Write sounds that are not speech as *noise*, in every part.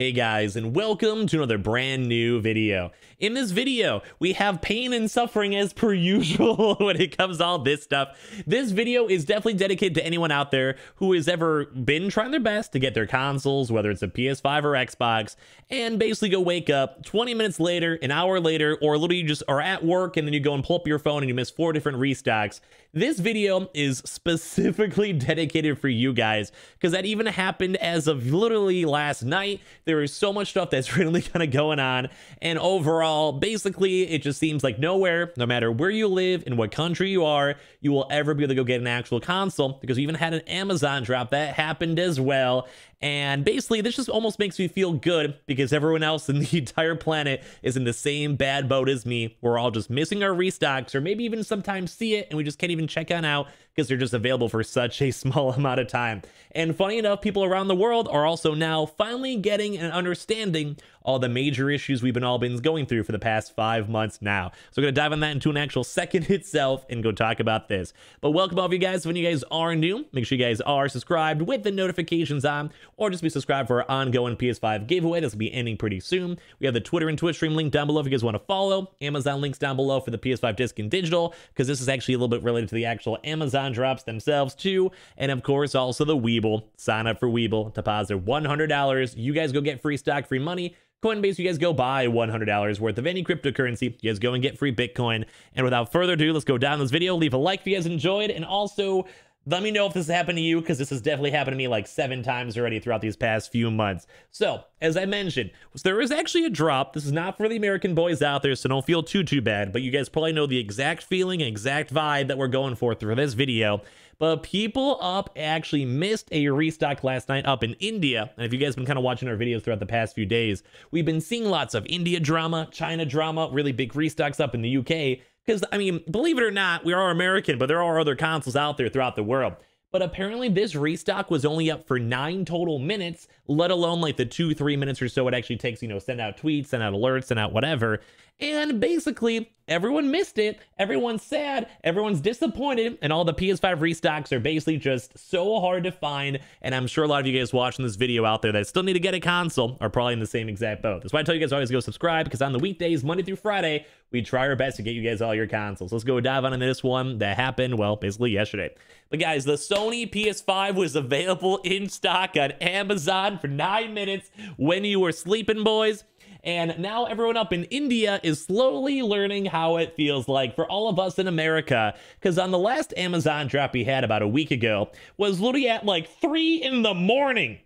Hey guys, and welcome to another brand new video. In this video, we have pain and suffering as per *laughs* usual when it comes to all this stuff. This video is definitely dedicated to anyone out there who has ever been trying their best to get their consoles, whether it's a PS5 or Xbox, and basically go wake up 20 minutes later, an hour later, or literally you just are at work and then you go and pull up your phone and you miss four different restocks. This video is specifically *laughs* dedicated for you guys because that even happened as of literally last night there is so much stuff that's *laughs* really kind of going on. And overall, basically, it just seems like nowhere, no matter where you live and what country you are, you will ever be able to go get an actual console because we even had an Amazon drop that happened as well. And basically, this just almost makes me feel good because everyone else in *laughs* the entire planet is in the same bad boat as me. We're all just missing our restocks or maybe even sometimes see it and we just can't even check on out because they're just available for such a *laughs* small amount of time. And funny enough, people around the world are also now finally getting an understanding all the major issues we've been all been going through for the past five months now. So we're going to dive on that into an actual second *laughs* itself and go talk about this. But welcome all of you guys. When you guys are new, make sure you guys are subscribed with the notifications on or just be subscribed for our ongoing PS5 giveaway. This will be ending pretty soon. We have the Twitter and Twitch stream link down below if you guys want to follow. Amazon links down below for the PS5 disc and digital because this is actually a little bit related to the actual Amazon drops themselves too. And of course, also the Weeble. Sign up for Weeble. Deposit $100. You guys go get free stock, free money. Coinbase, you guys go buy $100 worth of any cryptocurrency. You guys go and get free Bitcoin. And without further ado, let's go down this video. Leave a like if you guys enjoyed. And also, let me know if this happened to you because this has definitely happened to me like seven times already throughout these past few months. So, as I mentioned, there is actually a drop. This is not for the American boys out there, so don't feel too, too bad. But you guys probably know the exact feeling and exact vibe that we're going for through this video. But people up actually missed a restock last night up in India. And if you guys been kind of watching our videos throughout the past few days, we've been seeing lots of India drama, China drama, really big restocks up in the UK. Because, I mean, believe it or not, we are American, but there are other consoles out there throughout the world. But apparently, this restock was only up for nine total minutes, let alone like the two, three minutes or so it actually takes, you know, send out tweets, send out alerts, send out whatever. And basically, Everyone missed it. Everyone's sad. Everyone's disappointed. And all the PS5 restocks are basically just so hard to find. And I'm sure a lot of you guys watching this video out there that still need to get a console are probably in the same exact boat. That's why I tell you guys always go subscribe because on the weekdays, Monday through Friday, we try our best to get you guys all your consoles. Let's go dive on into this one that happened, well, basically yesterday. But guys, the Sony PS5 was available in stock on Amazon for nine minutes when you were sleeping, boys. And now everyone up in India is slowly learning how it feels like for all of us in America. Because on the last Amazon drop we had about a week ago was literally at like 3 in the morning.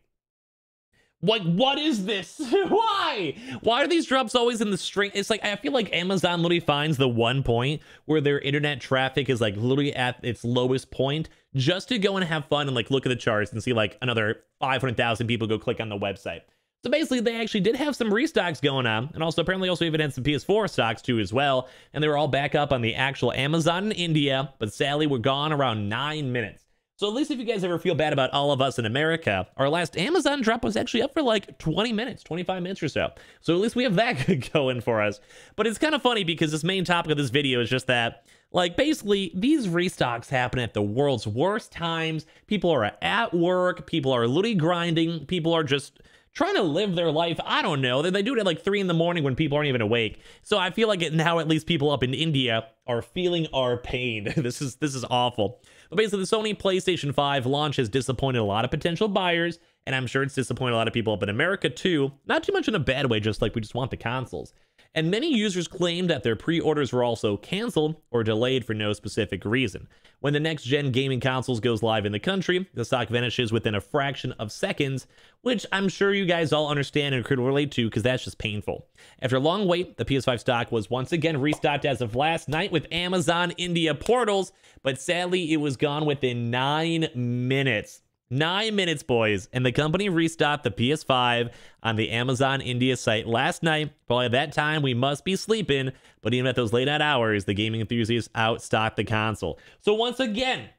Like, what is this? *laughs* Why? Why are these drops always in the string? It's like, I feel like Amazon literally finds the one point where their internet traffic is like literally at its lowest point just to go and have fun and like look at the charts and see like another 500,000 people go click on the website. So basically, they actually did have some restocks going on, and also apparently also even had some PS4 stocks too as well, and they were all back up on the actual Amazon in India, but sadly were gone around nine minutes. So at least if you guys ever feel bad about all of us in America, our last Amazon drop was actually up for like 20 minutes, 25 minutes or so. So at least we have that *laughs* going for us. But it's kind of funny because this main topic of this video is just that like basically, these restocks happen at the world's worst times. People are at work, people are literally grinding, people are just trying to live their life. I don't know. They, do it at like three in the morning when people aren't even awake. So I feel like now at least people up in India are feeling our pain. *laughs* this is this is awful. But basically, the Sony PlayStation 5 launch has disappointed a lot of potential buyers, and I'm sure it's disappointed a lot of people up in America too. Not too much in a bad way, just like we just want the consoles and many users claimed that their pre-orders were also canceled or delayed for no specific reason. When the next-gen gaming consoles goes live in the country, the stock vanishes within a fraction of seconds, which I'm sure you guys all understand and could relate to because that's just painful. After a long wait, the PS5 stock was once again restocked as of last night with Amazon India portals, but sadly it was gone within nine minutes. Nine minutes, boys. And the company restocked the PS5 on the Amazon India site last night. Probably at that time, we must be sleeping. But even at those late night hours, the gaming enthusiasts outstocked the console. So once again,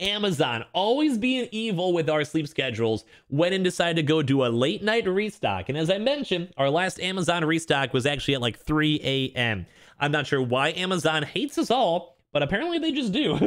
Amazon, always being evil with our sleep schedules, went and decided to go do a late night restock. And as I mentioned, our last Amazon restock was actually at like 3 a.m. I'm not sure why Amazon hates us all but apparently they just do. *laughs*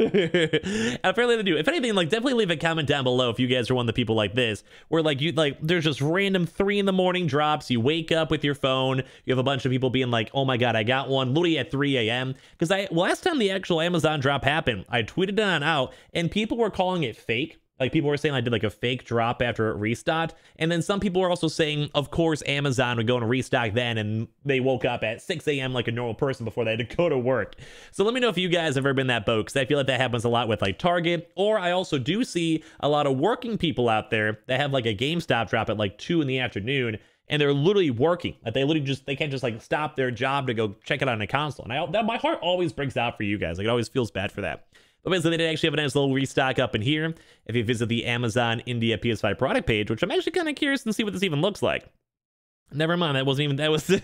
apparently they do. If anything, like definitely leave a comment down below if you guys are one of the people like this, where like you like there's just random three in the morning drops. You wake up with your phone. You have a bunch of people being like, "Oh my god, I got one!" Literally at 3 a.m. Because I last time the actual Amazon drop happened, I tweeted it on out, and people were calling it fake like people were saying I did like a fake drop after it restocked. And then some people were also saying, of course, Amazon would go and restock then and they woke up at 6 a.m. like a normal person before they had to go to work. So let me know if you guys have ever been that boat because I feel like that happens a lot with like Target. Or I also do see a lot of working people out there that have like a GameStop drop at like 2 in the afternoon and they're literally working. Like they literally just they can't just like stop their job to go check it on a console. And I that my heart always breaks out for you guys. Like it always feels bad for that. But basically, they actually have a nice little restock up in here if you visit the Amazon India PS5 product page, which I'm actually kind of curious to see what this even looks like. Never mind. That wasn't even that was *laughs* that,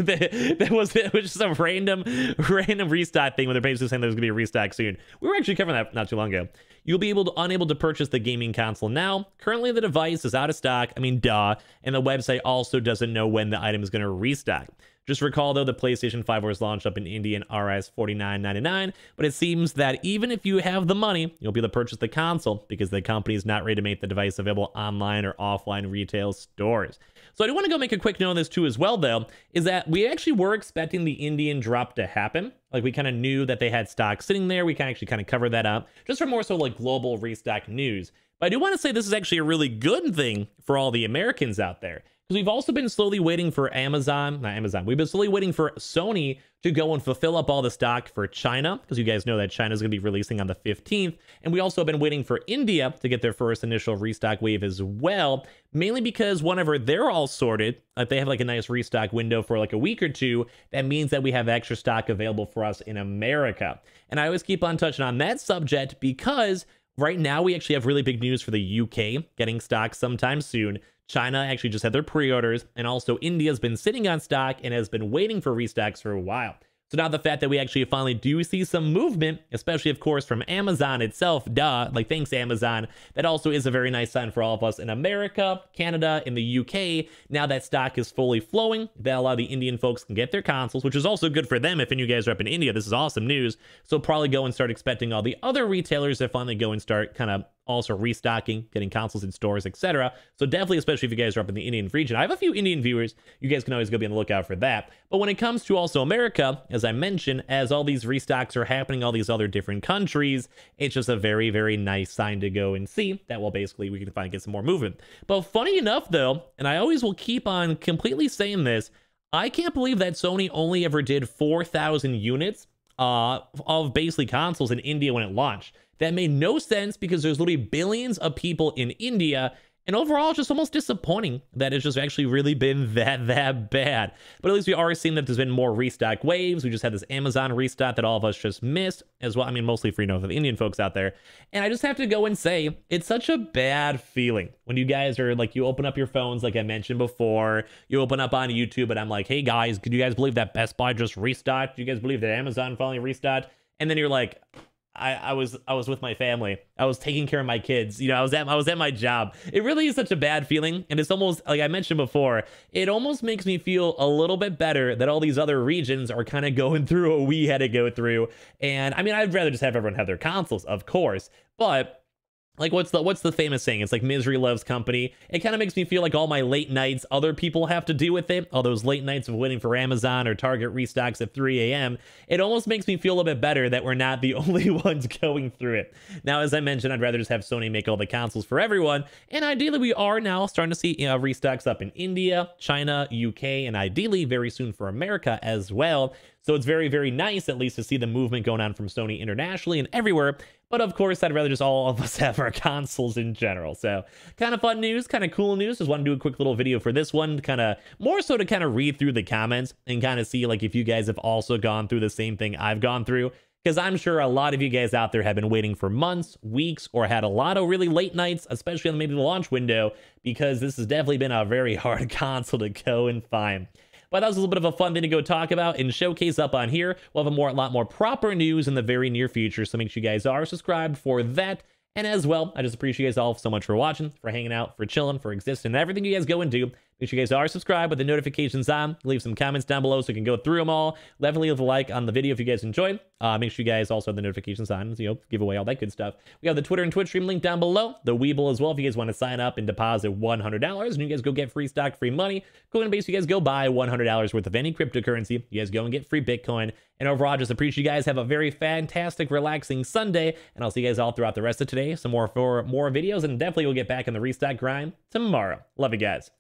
that was that was just a random *laughs* random restock thing when they're basically saying there's gonna be a restock soon. We were actually covering that not too long ago. You'll be able to unable to purchase the gaming console now. Currently, the device is out of stock. I mean, duh. And the website also doesn't know when the item is gonna restock. Just recall, though, the PlayStation 5 was launched up in India in RS 49.99, but it seems that even if you have the money, you'll be able to purchase the console because the company is not ready to make the device available online or offline retail stores. So I do want to go make a quick note on this too as well, though, is that we actually were expecting the Indian drop to happen. Like we kind of knew that they had stock sitting there. We can actually kind of cover that up just for more so like global restock news. But I do want to say this is actually a really good thing for all the Americans out there because we've also been slowly waiting for Amazon, not Amazon, we've been slowly waiting for Sony to go and fulfill up all the stock for China, because you guys know that China is going to be releasing on the 15th. And we also have been waiting for India to get their first initial restock wave as well, mainly because whenever they're all sorted, if they have like a nice restock window for like a week or two, that means that we have extra stock available for us in America. And I always keep on touching on that subject because Right now, we actually have really big news for the UK getting stock sometime soon. China actually just had their pre-orders, and also India's been sitting on stock and has been waiting for restocks for a while. So now the fact that we actually finally do see some movement, especially of course from Amazon itself, duh, like thanks Amazon, that also is a very nice sign for all of us in America, Canada, in the UK. Now that stock is fully flowing, that a lot of the Indian folks can get their consoles, which is also good for them if any of you guys are up in India. This is awesome news. So probably go and start expecting all the other retailers to finally go and start kind of also restocking, getting consoles in stores, etc. So definitely, especially if you guys are up in the Indian region, I have a few Indian viewers. You guys can always go be on the lookout for that. But when it comes to also America, as I mentioned, as all these restocks are happening, all these other different countries, it's just a very, very nice sign to go and see that Well, basically we can finally get some more movement. But funny enough though, and I always will keep on completely saying this, I can't believe that Sony only ever did 4,000 units uh, of basically consoles in India when it launched that made no sense because there's literally billions of people in India. And overall, it's just almost disappointing that it's just actually really been *laughs* that, that bad. But at least we are seeing that there's been more restock waves. We just had this Amazon restock that all of us just missed as well. I mean, mostly for, you know, for the Indian folks out there. And I just have to go and say, it's such a bad feeling when you guys are like, you open up your phones, like I mentioned before, you open up on YouTube and I'm like, hey guys, could you guys believe that Best Buy just restocked? Do you guys believe that Amazon finally restocked? And then you're like, I, I was I was with my family. I was taking care of my kids. You know, I was at I was at my job. It really is such a bad feeling, and it's almost like I mentioned before. It almost makes me feel a little bit better that all these other regions are kind of going *laughs* through what we had to go through. And I mean, I'd rather just have everyone have their consoles, of course, but like what's the what's the famous saying it's like misery loves company it kind of makes me feel like all my late nights other people have to deal with it all those late nights of waiting for amazon or target restocks at 3 a.m it almost makes me feel a bit better that we're not the *laughs* only ones going through it now as i mentioned i'd rather just have sony make all the consoles for everyone and ideally we are now starting to see you know, restocks up in india china uk and ideally very soon for america as well so it's very, very nice, at least, to see the movement going on from Sony internationally and everywhere. But of course, I'd rather just all of us *laughs* have our consoles in general. So kind of fun news, kind of cool news. Just want to do a quick little video for this one, kind of more so to kind of read through the comments and kind of see like if you guys have also gone through the same thing I've gone through because I'm sure a lot of you guys out there have been waiting for months, weeks, or had a lot of really late nights, especially on maybe the launch window, because this has definitely been a very *laughs* hard *laughs* console to go and find. But that was a little bit of a fun thing to go talk about and showcase up on here. We'll have a more, a lot more proper news in the very near future, so make sure you guys are subscribed for that. And as well, I just appreciate you guys all so much for watching, for hanging out, for chilling, for existing, everything you guys go and do. Make sure you guys are subscribed with the notifications on. Leave some comments down below so you can go through them all. Definitely leave a like on the video if you guys enjoyed. Uh, make sure you guys also have the notifications on, you know, give away all that good stuff. We have the Twitter and Twitch stream link down below, the Weeble as well if you guys want to sign up and deposit $100. And you guys go get free stock, free money. Coin base, you guys go buy $100 worth of any cryptocurrency. You guys go and get free Bitcoin. And overall, just appreciate you guys. Have a very fantastic, relaxing Sunday. And I'll see you guys all throughout the rest of today. Some more for more videos. And definitely we'll get back in the restock grind tomorrow. Love you guys.